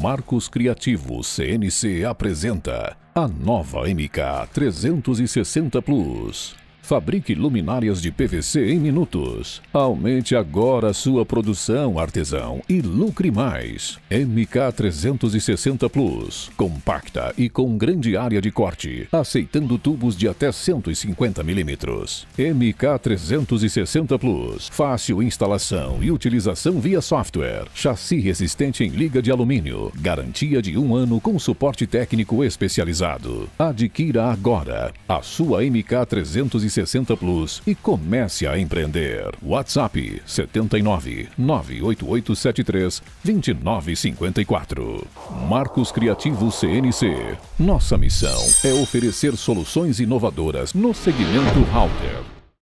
Marcos Criativo CNC apresenta a nova MK 360 Plus. Fabrique luminárias de PVC em minutos. Aumente agora a sua produção, artesão, e lucre mais. MK360 Plus. Compacta e com grande área de corte, aceitando tubos de até 150 milímetros. MK360 Plus. Fácil instalação e utilização via software. Chassi resistente em liga de alumínio. Garantia de um ano com suporte técnico especializado. Adquira agora a sua MK360 60 Plus e comece a empreender. WhatsApp 79 98873 2954. Marcos Criativo CNC. Nossa missão é oferecer soluções inovadoras no segmento Halter.